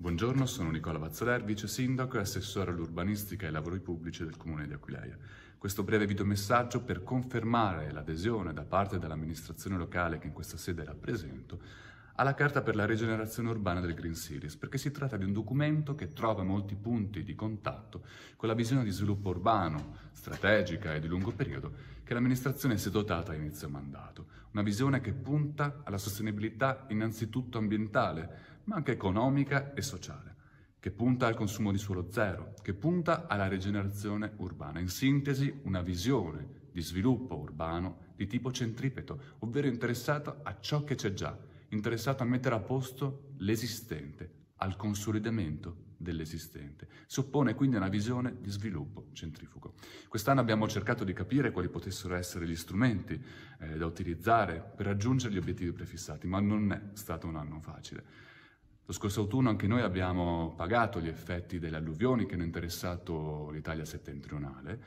Buongiorno, sono Nicola Bazzoler, vice sindaco e assessore all'urbanistica e ai lavori pubblici del comune di Aquileia. Questo breve videomessaggio per confermare l'adesione da parte dell'amministrazione locale che in questa sede rappresento alla Carta per la rigenerazione urbana del Green Series, perché si tratta di un documento che trova molti punti di contatto con la visione di sviluppo urbano, strategica e di lungo periodo che l'amministrazione si è dotata a inizio mandato. Una visione che punta alla sostenibilità innanzitutto ambientale, ma anche economica e sociale, che punta al consumo di suolo zero, che punta alla rigenerazione urbana. In sintesi, una visione di sviluppo urbano di tipo centripeto, ovvero interessato a ciò che c'è già interessato a mettere a posto l'esistente, al consolidamento dell'esistente. S'oppone quindi a una visione di sviluppo centrifugo. Quest'anno abbiamo cercato di capire quali potessero essere gli strumenti eh, da utilizzare per raggiungere gli obiettivi prefissati, ma non è stato un anno facile. Lo scorso autunno anche noi abbiamo pagato gli effetti delle alluvioni che hanno interessato l'Italia settentrionale.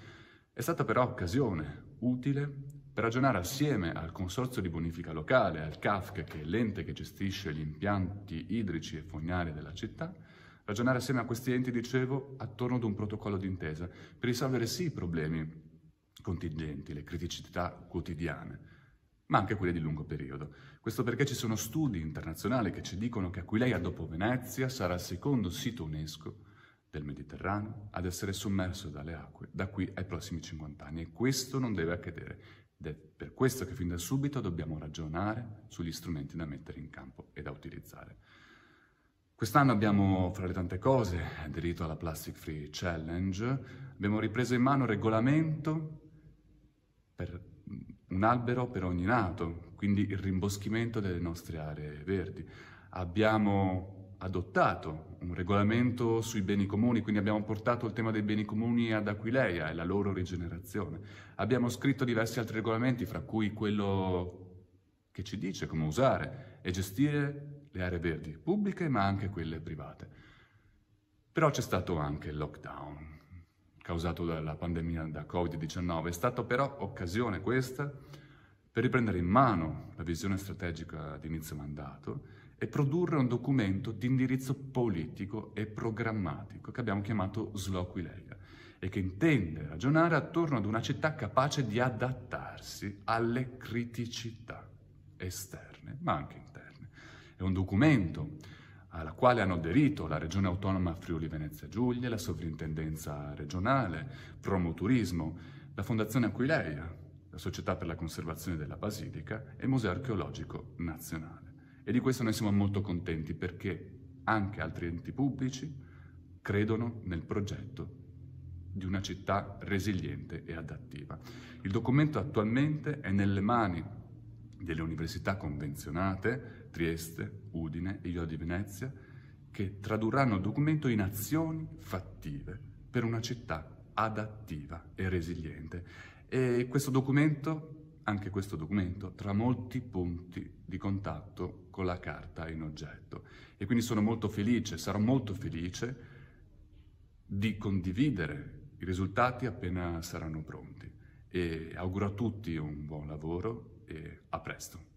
È stata però occasione utile per ragionare assieme al Consorzio di Bonifica Locale, al CAFC, che è l'ente che gestisce gli impianti idrici e fognari della città, ragionare assieme a questi enti, dicevo, attorno ad un protocollo d'intesa per risolvere sì i problemi contingenti, le criticità quotidiane, ma anche quelle di lungo periodo. Questo perché ci sono studi internazionali che ci dicono che Aquileia dopo Venezia sarà il secondo sito UNESCO del Mediterraneo ad essere sommerso dalle acque da qui ai prossimi 50 anni e questo non deve accadere. Ed è per questo che fin da subito dobbiamo ragionare sugli strumenti da mettere in campo e da utilizzare. Quest'anno abbiamo, fra le tante cose, aderito alla Plastic Free Challenge, abbiamo ripreso in mano il regolamento per un albero per ogni nato, quindi il rimboschimento delle nostre aree verdi. Abbiamo adottato un regolamento sui beni comuni, quindi abbiamo portato il tema dei beni comuni ad Aquileia e la loro rigenerazione. Abbiamo scritto diversi altri regolamenti, fra cui quello che ci dice come usare e gestire le aree verdi pubbliche ma anche quelle private. Però c'è stato anche il lockdown causato dalla pandemia da Covid-19, è stata però occasione questa per riprendere in mano la visione strategica di inizio mandato e produrre un documento di indirizzo politico e programmatico che abbiamo chiamato Sloquilega e che intende ragionare attorno ad una città capace di adattarsi alle criticità esterne, ma anche interne. È un documento al quale hanno aderito la Regione Autonoma Friuli Venezia Giulia, la Sovrintendenza Regionale, Promoturismo, la Fondazione Aquileia, la Società per la Conservazione della Basilica e il Museo Archeologico Nazionale. E di questo noi siamo molto contenti perché anche altri enti pubblici credono nel progetto di una città resiliente e adattiva. Il documento attualmente è nelle mani delle università convenzionate, Trieste, Udine e Io di Venezia, che tradurranno il documento in azioni fattive per una città adattiva e resiliente. E questo documento, anche questo documento, tra molti punti di contatto con la carta in oggetto. E quindi sono molto felice, sarò molto felice di condividere i risultati appena saranno pronti. E auguro a tutti un buon lavoro e a presto.